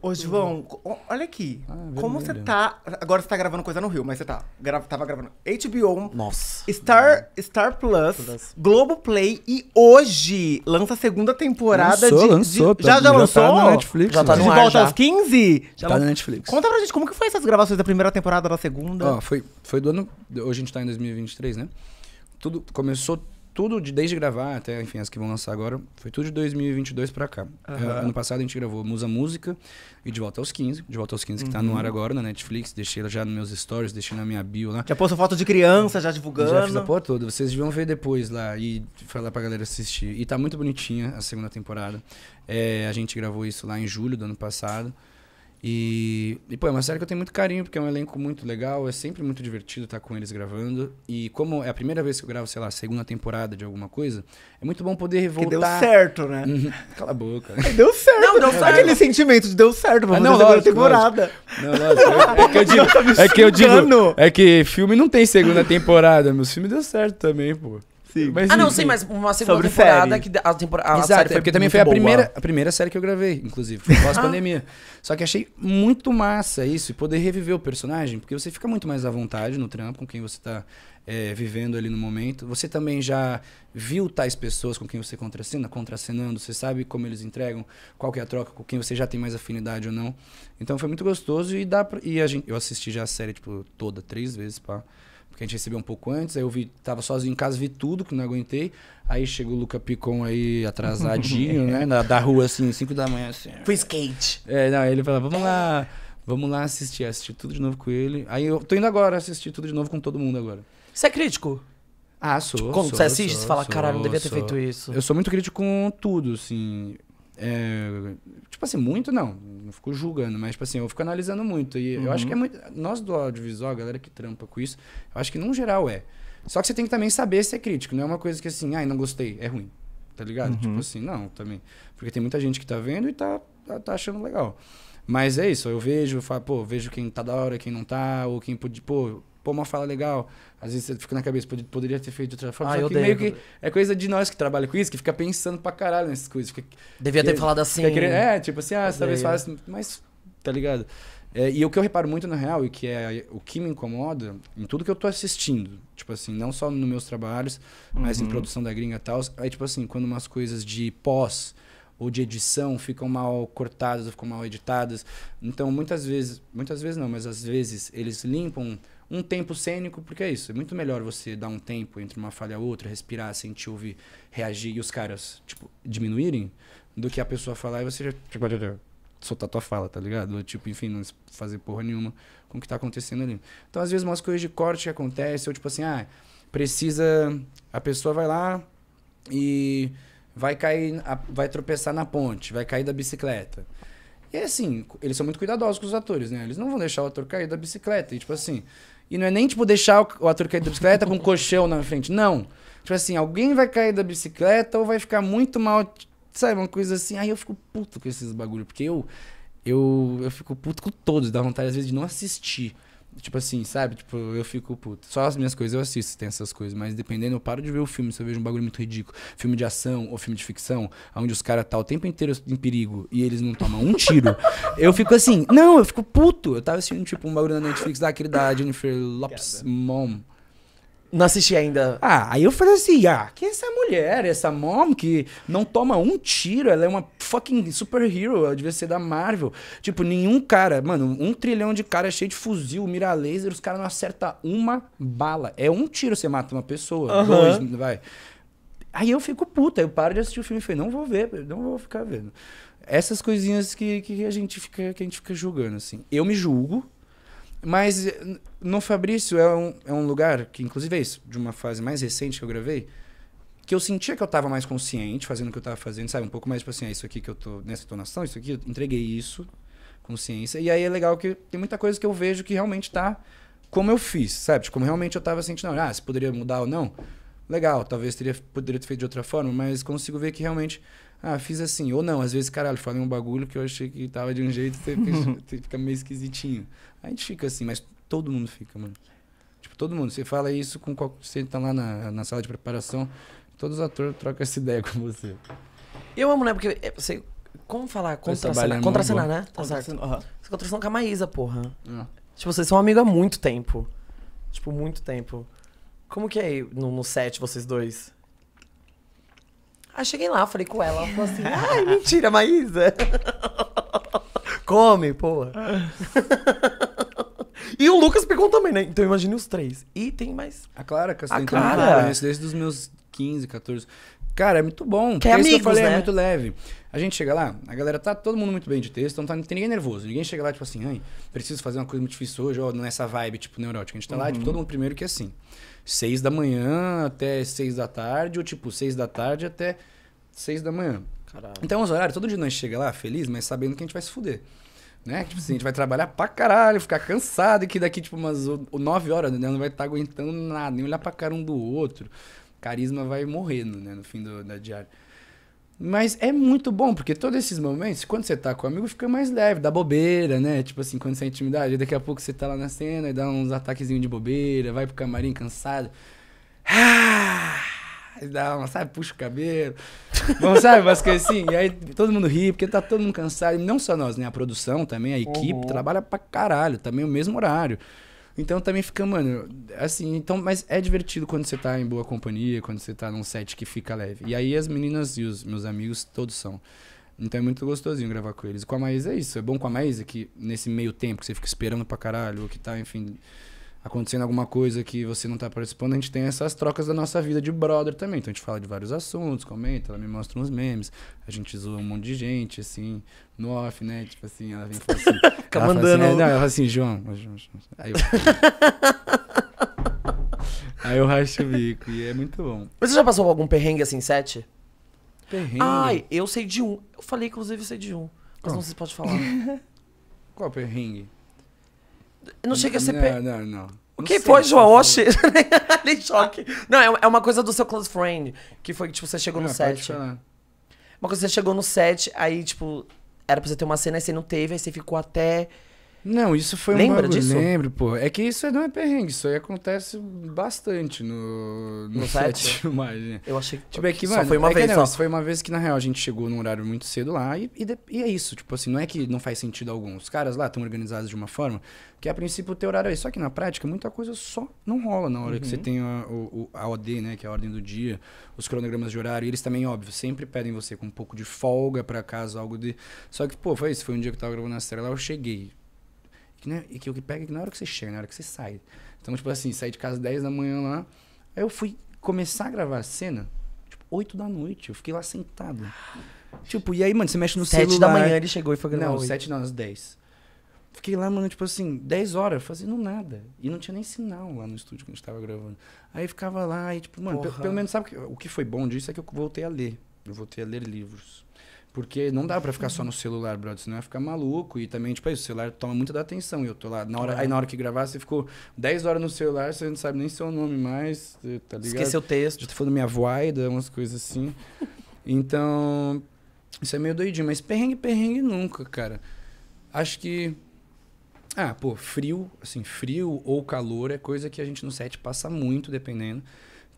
Ô, João, olha aqui. Ah, é como você tá. Agora você tá gravando coisa no Rio, mas você tá. Gra tava gravando HBO. Nossa. Star, Star Plus, Plus, Globoplay e hoje lança a segunda temporada lançou, de, lançou, de. Tá já, já, já tá lançou? Tá na Netflix. Já tá no De ar, volta já. aos 15? Já tá lanç... na Netflix. Conta pra gente como que foi essas gravações da primeira temporada da segunda. Ó, foi, foi do ano. Hoje a gente tá em 2023, né? Tudo começou tudo, de, desde gravar até, enfim, as que vão lançar agora, foi tudo de 2022 pra cá. Uhum. Ano passado a gente gravou Musa Música e De Volta aos 15. De Volta aos 15 que tá no uhum. ar agora na Netflix. Deixei ela já nos meus stories, deixei na minha bio lá. Já postou foto de criança, já divulgando. Já fiz a porra toda. Vocês vão ver depois lá e falar pra galera assistir. E tá muito bonitinha a segunda temporada. É, a gente gravou isso lá em julho do ano passado. E, e, pô, é uma série que eu tenho muito carinho, porque é um elenco muito legal, é sempre muito divertido estar tá com eles gravando. E como é a primeira vez que eu gravo, sei lá, segunda temporada de alguma coisa, é muito bom poder voltar. Que deu certo, né? Uhum. Cala a boca. deu certo. Não, deu certo. Aquele sentimento de deu certo, vamos ah, não, lógico, temporada. Não, lógico. É que eu digo, é que eu digo, é que filme não tem segunda temporada, meu filme deu certo também, pô. Sim. Mas, ah, não, sim, mas uma segunda sobre temporada série. que a, temporada, a Exato, série foi é porque também foi a primeira, a primeira série que eu gravei, inclusive, pós-pandemia. Ah. Só que achei muito massa isso, e poder reviver o personagem, porque você fica muito mais à vontade no trampo com quem você tá é, vivendo ali no momento. Você também já viu tais pessoas com quem você contracena, contracenando, você sabe como eles entregam, qual que é a troca, com quem você já tem mais afinidade ou não. Então foi muito gostoso e dá pra, e a gente, eu assisti já a série tipo toda três vezes, pá. Pra porque a gente recebeu um pouco antes. Aí eu vi, tava sozinho em casa, vi tudo que não aguentei. Aí chegou o Luca Picon aí atrasadinho, né? Da, da rua, assim, 5 da manhã, assim. foi skate. É, não, aí ele falou, vamos lá, vamos lá assistir. Assistir tudo de novo com ele. Aí eu tô indo agora assistir tudo de novo com todo mundo agora. Você é crítico? Ah, sou. Tipo, quando sou, você assiste, sou, você fala, sou, caralho, não devia ter feito isso. Eu sou muito crítico com tudo, assim. É, tipo assim, muito não. Não fico julgando, mas tipo assim, eu fico analisando muito. E uhum. eu acho que é uhum. muito. Nós do audiovisual, a galera que trampa com isso, eu acho que num geral é. Só que você tem que também saber ser crítico. Não é uma coisa que assim, ai, não gostei, é ruim. Tá ligado? Uhum. Tipo assim, não, também. Porque tem muita gente que tá vendo e tá, tá, tá achando legal. Mas é isso, eu vejo, eu falo, pô, vejo quem tá da hora, quem não tá, ou quem pode, pô, pô, uma fala legal. Às vezes você fica na cabeça, Pod poderia ter feito de outra forma. Ah, só que meio que é coisa de nós que trabalha com isso, que fica pensando pra caralho nessas coisas. Fica, Devia ter falado assim. Querendo, é, tipo assim, ah, talvez faça, mas tá ligado? É, e o que eu reparo muito na real e que é o que me incomoda em tudo que eu tô assistindo, tipo assim, não só nos meus trabalhos, uhum. mas em uhum. produção da gringa e tal, é tipo assim, quando umas coisas de pós ou de edição ficam mal cortadas ou ficam mal editadas. Então, muitas vezes, muitas vezes não, mas às vezes eles limpam um tempo cênico, porque é isso. É muito melhor você dar um tempo entre uma falha e outra, respirar, sentir, ouvir, reagir e os caras, tipo, diminuírem, do que a pessoa falar e você já tipo, soltar tua fala, tá ligado? Ou, tipo, enfim, não fazer porra nenhuma com o que tá acontecendo ali. Então, às vezes, umas coisas de corte que acontecem, ou tipo assim, ah, precisa. A pessoa vai lá e vai cair, vai tropeçar na ponte, vai cair da bicicleta. E assim, eles são muito cuidadosos com os atores, né? Eles não vão deixar o ator cair da bicicleta. E tipo assim, e não é nem, tipo, deixar o ator cair da bicicleta com um colchão na frente. Não. Tipo assim, alguém vai cair da bicicleta ou vai ficar muito mal. Sabe, uma coisa assim. Aí eu fico puto com esses bagulho. Porque eu, eu, eu fico puto com todos. Dá vontade, às vezes, de não assistir. Tipo assim, sabe? Tipo, eu fico puto. Só as minhas coisas eu assisto, tem essas coisas. Mas dependendo, eu paro de ver o filme se eu vejo um bagulho muito ridículo. Filme de ação ou filme de ficção, onde os caras tá o tempo inteiro em perigo e eles não tomam um tiro. eu fico assim, não, eu fico puto. Eu tava assistindo, tipo, um bagulho na Netflix daquele da Jennifer Lopes Mom. Não assisti ainda. Ah, aí eu falei assim, ah, que é essa mulher, essa mom que não toma um tiro, ela é uma fucking superhero, ela devia ser da Marvel. Tipo, nenhum cara, mano, um trilhão de cara cheio de fuzil, mira laser, os caras não acertam uma bala. É um tiro você mata uma pessoa, uhum. dois, vai. Aí eu fico puta, eu paro de assistir o filme e falei, não vou ver, não vou ficar vendo. Essas coisinhas que, que, a, gente fica, que a gente fica julgando, assim. Eu me julgo, mas eh, no Fabrício é um, é um lugar que, inclusive, é isso, de uma fase mais recente que eu gravei, que eu sentia que eu estava mais consciente fazendo o que eu estava fazendo, sabe? Um pouco mais, tipo assim, é isso aqui que eu tô nessa né, entonação, isso aqui, eu entreguei isso, consciência. E aí é legal que tem muita coisa que eu vejo que realmente está como eu fiz, sabe? Tipo, como realmente eu estava sentindo, ah, se poderia mudar ou não legal, talvez teria, poderia ter feito de outra forma, mas consigo ver que realmente, ah, fiz assim. Ou não, às vezes, caralho, falei um bagulho que eu achei que tava de um jeito, você fica meio esquisitinho. A gente fica assim, mas todo mundo fica, mano. Tipo, todo mundo. Você fala isso com qual... Você tá lá na, na sala de preparação, todos os atores trocam essa ideia com você. Eu amo, né? Porque é, você... Como falar? Contracenar, contracenar né? Tá certo. Você contracenou com a Maísa, porra. Uhum. Tipo, vocês são amigos há muito tempo. Tipo, muito tempo. Como que é no, no set, vocês dois? Aí ah, cheguei lá, falei com ela. Ela falou assim: ai, mentira, Maísa. Come, porra. e o Lucas pegou também, né? Então imagine os três. E tem mais. A Clara, que eu a Clara. Conheço desde os meus 15, 14. Cara, é muito bom. Que é, é amigos, eu falei, é né? é muito leve. A gente chega lá, a galera tá todo mundo muito bem de texto, então não, tá, não tem ninguém nervoso. Ninguém chega lá, tipo assim, ai, preciso fazer uma coisa muito difícil hoje, ou nessa vibe, tipo, neurótica. A gente tá uhum. lá, tipo, uhum. todo mundo primeiro que é assim. Seis da manhã até seis da tarde, ou tipo, seis da tarde até seis da manhã. Caralho. Então, os horários, todo dia nós chega lá feliz, mas sabendo que a gente vai se fuder. Né? Tipo assim, a gente vai trabalhar pra caralho, ficar cansado, e que daqui, tipo, umas nove horas, né? Não vai estar tá aguentando nada, nem olhar pra cara um do outro. Carisma vai morrendo, né? No fim do, da diária. Mas é muito bom, porque todos esses momentos, quando você tá com o amigo, fica mais leve, dá bobeira, né? Tipo assim, quando você é intimidade, daqui a pouco você tá lá na cena e dá uns ataquezinhos de bobeira, vai pro camarim cansado. Ah! Dá uma, sabe, puxa o cabelo. Bom, sabe, umas assim. E aí todo mundo ri, porque tá todo mundo cansado. E não só nós, né? A produção também, a equipe, uhum. trabalha pra caralho, também o mesmo horário. Então também fica, mano, assim, então, mas é divertido quando você tá em boa companhia, quando você tá num set que fica leve. E aí as meninas e os meus amigos todos são. Então é muito gostosinho gravar com eles. Com a Maísa é isso. É bom com a Maísa que nesse meio tempo que você fica esperando pra caralho, ou que tá, enfim, acontecendo alguma coisa que você não está participando, a gente tem essas trocas da nossa vida de brother também. Então a gente fala de vários assuntos, comenta, ela me mostra uns memes, a gente zoa um monte de gente, assim, no off, né? Tipo assim, ela vem e fala assim. Fica mandando. Assim, né? não, ela fala assim, João. Aí eu. aí eu racho o bico, e é muito bom. Mas você já passou por algum perrengue assim, sete? Perrengue? Ai, eu sei de um. Eu falei, inclusive, eu sei de um. Mas Qual? não se pode falar. Qual perrengue? Não chega a ser. Não, não, não. O que foi, João? Oxi, nem choque. Não, é, é uma coisa do seu close friend, que foi que, tipo, você chegou no é, set. Uma coisa, você chegou no set, aí, tipo, era pra você ter uma cena, aí você não teve, aí você ficou até não, isso foi Lembra um Lembra disso? Lembro, pô. É que isso é não é perrengue, isso aí acontece bastante no, no, no set. set eu achei que, tipo, é que mano, só foi uma é vez. Que, não, só. foi uma vez que, na real, a gente chegou num horário muito cedo lá e, e, e, é isso. Tipo assim, não é que não faz sentido algum. Os caras lá estão organizados de uma forma que, a princípio, o teu horário é isso. Só que, na prática, muita coisa só não rola na hora uhum. que você uhum. tem a, o, a OD, né? Que é a ordem do dia, os cronogramas de horário. E eles também, óbvio, sempre pedem você com um pouco de folga para casa, algo de... Só que, pô, foi isso. Foi um dia que eu tava gravando na série lá, eu cheguei que, né, e que o que pega é que na hora que você chega, na hora que você sai. Então, tipo assim, saí de casa 10 da manhã lá. Aí eu fui começar a gravar a cena, tipo, 8 da noite. Eu fiquei lá sentado. Tipo, e aí, mano, você mexe no 7 celular. 7 da manhã ele chegou e foi gravar. Não, 8. 7 não, às 10. Fiquei lá, mano, tipo assim, 10 horas fazendo nada. E não tinha nem sinal lá no estúdio que a gente tava gravando. Aí ficava lá e, tipo, mano, pelo menos sabe que, o que foi bom disso é que eu voltei a ler. Eu voltei a ler livros. Porque não dá para ficar só no celular, brother, senão ia ficar maluco. E também, tipo, aí, é o celular toma muita da atenção. E eu tô lá, na hora, é. aí na hora que gravar, você ficou 10 horas no celular, você não sabe nem seu nome mais, tá ligado? Esqueceu o texto. Já tô falando minha voida, umas coisas assim. então, isso é meio doidinho. Mas perrengue, perrengue nunca, cara. Acho que ah, pô, frio, assim, frio ou calor é coisa que a gente no set passa muito, dependendo.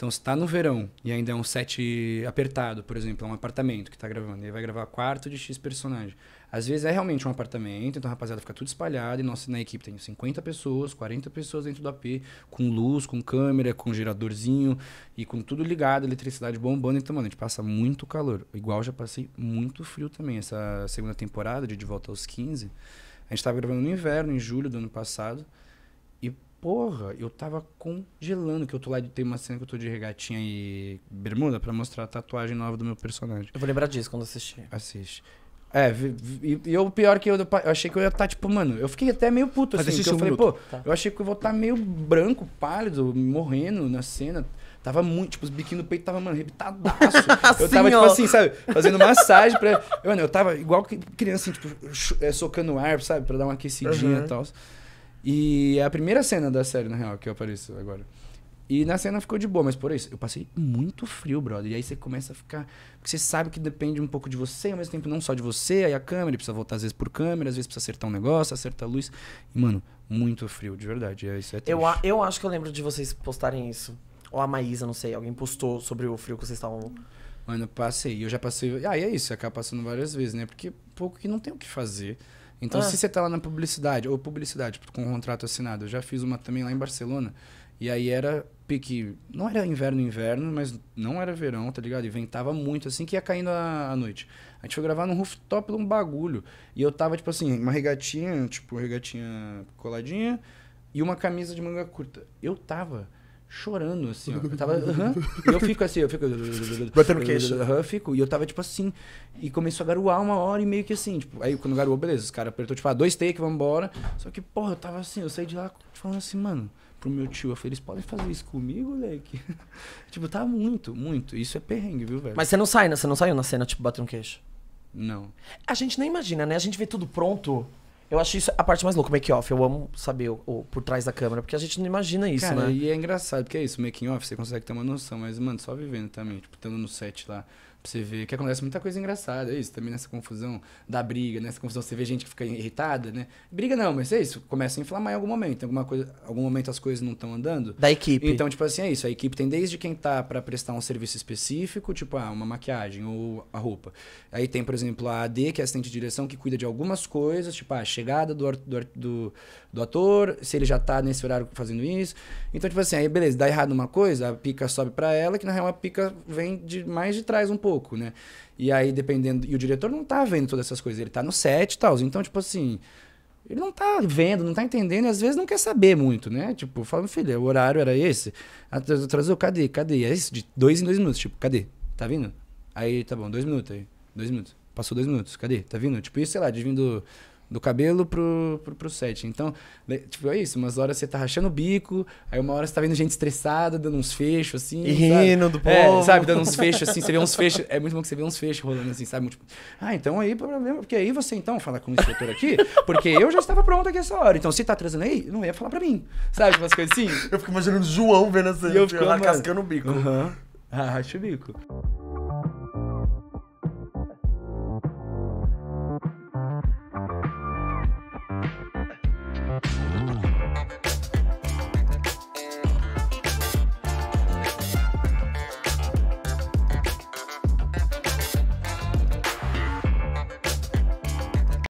Então, se está no verão e ainda é um set apertado, por exemplo, é um apartamento que está gravando, e aí vai gravar quarto de X personagem. Às vezes é realmente um apartamento, então a rapaziada fica tudo espalhado e nós na equipe tem 50 pessoas, 40 pessoas dentro do AP, com luz, com câmera, com geradorzinho e com tudo ligado, eletricidade bombando. Então, mano, a gente passa muito calor. Igual já passei muito frio também. Essa segunda temporada de De Volta aos 15, a gente estava gravando no inverno, em julho do ano passado porra, eu tava congelando, que eu tô lá, tem uma cena que eu tô de regatinha e bermuda para mostrar a tatuagem nova do meu personagem. Eu vou lembrar disso quando assistir. Assiste. É, e o pior é que eu, eu, achei que eu ia estar, tá, tipo, mano, eu fiquei até meio puto, Mas assim, porque eu falei, minuto. pô, tá. eu achei que eu vou estar tá meio branco, pálido, morrendo na cena. Tava muito, tipo, os biquinhos no peito tava, mano, arrebitadaço. eu tava, assim, tipo assim, sabe, fazendo massagem pra. Mano, eu tava igual criança, assim, tipo, é, socando ar, sabe, pra dar uma aquecidinha uhum. e tal. E é a primeira cena da série, na real, que eu apareço agora. E na cena ficou de boa, mas por isso, eu passei muito frio, brother. E aí você começa a ficar. Porque você sabe que depende um pouco de você, ao mesmo tempo não só de você, aí a câmera, precisa voltar às vezes por câmera, às vezes precisa acertar um negócio, acertar a luz. E, mano, muito frio, de verdade. É, isso é eu, eu acho que eu lembro de vocês postarem isso. Ou a Maísa, não sei, alguém postou sobre o frio que vocês estavam. Mano, passei. Eu já passei. Ah, e é isso, acaba passando várias vezes, né? Porque pouco que não tem o que fazer. Então, ah. se você está lá na publicidade, ou publicidade, tipo, com um contrato assinado, eu já fiz uma também lá em Barcelona, e aí era pique. Não era inverno, inverno, mas não era verão, tá ligado? E ventava muito, assim, que ia caindo a, noite. A gente foi gravar num rooftop de um bagulho. E eu tava, tipo assim, uma regatinha, tipo, regatinha coladinha, e uma camisa de manga curta. Eu tava chorando, assim, ó. Eu tava. eu fico assim, eu fico. Batendo queixo. fico. E eu tava, tipo assim. E começou a garoar uma hora e meio que assim, tipo. Aí quando garoou, beleza, os caras apertou, tipo, ah, dois takes, embora Só que, porra, eu tava assim, eu saí de lá falando assim, mano, pro meu tio, eu falei, eles podem fazer isso comigo, moleque? tipo, tá muito, muito. Isso é perrengue, viu, velho? Mas você não sai, né? Você não saiu na cena, tipo, batendo queixo. Não. A gente nem imagina, né? A gente vê tudo pronto. Eu acho isso a parte mais louca, o make-off. Eu amo saber o, o, por trás da câmera, porque a gente não imagina isso, Cara, né? E é engraçado, porque é isso, making-off, você consegue ter uma noção, mas, mano, só vivendo também, tipo, estando no set lá. Pra você ver que acontece muita coisa engraçada, é isso, também nessa confusão da briga, né, nessa confusão você vê gente que fica irritada, né? Briga não, mas é isso, começa a inflamar em algum momento, em alguma coisa, algum momento as coisas não estão andando. Da equipe. Então, tipo assim, é isso, a equipe tem desde quem tá para prestar um serviço específico, tipo, ah, uma maquiagem ou a roupa. Aí tem, por exemplo, a AD, que é assistente de direção, que cuida de algumas coisas, tipo, ah, a chegada do, do, do, do ator, se ele já tá nesse horário fazendo isso. Então, tipo assim, aí beleza, dá errado uma coisa, a pica sobe para ela, que na real a pica vem de mais de trás um pouco pouco, né? E aí, dependendo. E o diretor não tá vendo todas essas coisas, ele tá no set e tal. Então, tipo assim. Ele não tá vendo, não tá entendendo, e às vezes não quer saber muito, né? Tipo, fala, filho, o horário era esse. Atrasou, cadê? Cadê? É isso, de dois em dois minutos, tipo, cadê? Tá vindo? Aí, tá bom, dois minutos aí. Dois minutos. Passou dois minutos, cadê? Tá vindo? Tipo, isso, sei lá, de vindo do cabelo pro, pro, pro set. Então, tipo, é isso. Umas horas você tá rachando o bico, aí uma hora você tá vendo gente estressada, dando uns fechos, assim. E rindo do é, povo. É, sabe, dando uns fechos, assim. Você vê uns fechos. É muito bom que você vê uns fechos rolando, assim, sabe? Tipo, ah, então aí, problema. Porque aí você, então, fala com o instrutor aqui, porque eu já estava pronto aqui essa hora. Então, se tá trazendo aí, não ia falar pra mim. Sabe, tipo, umas coisas assim. Eu fico imaginando o João vendo essa. E eu fico, cascando o bico. Aham. Uhum. Ah, racha o bico.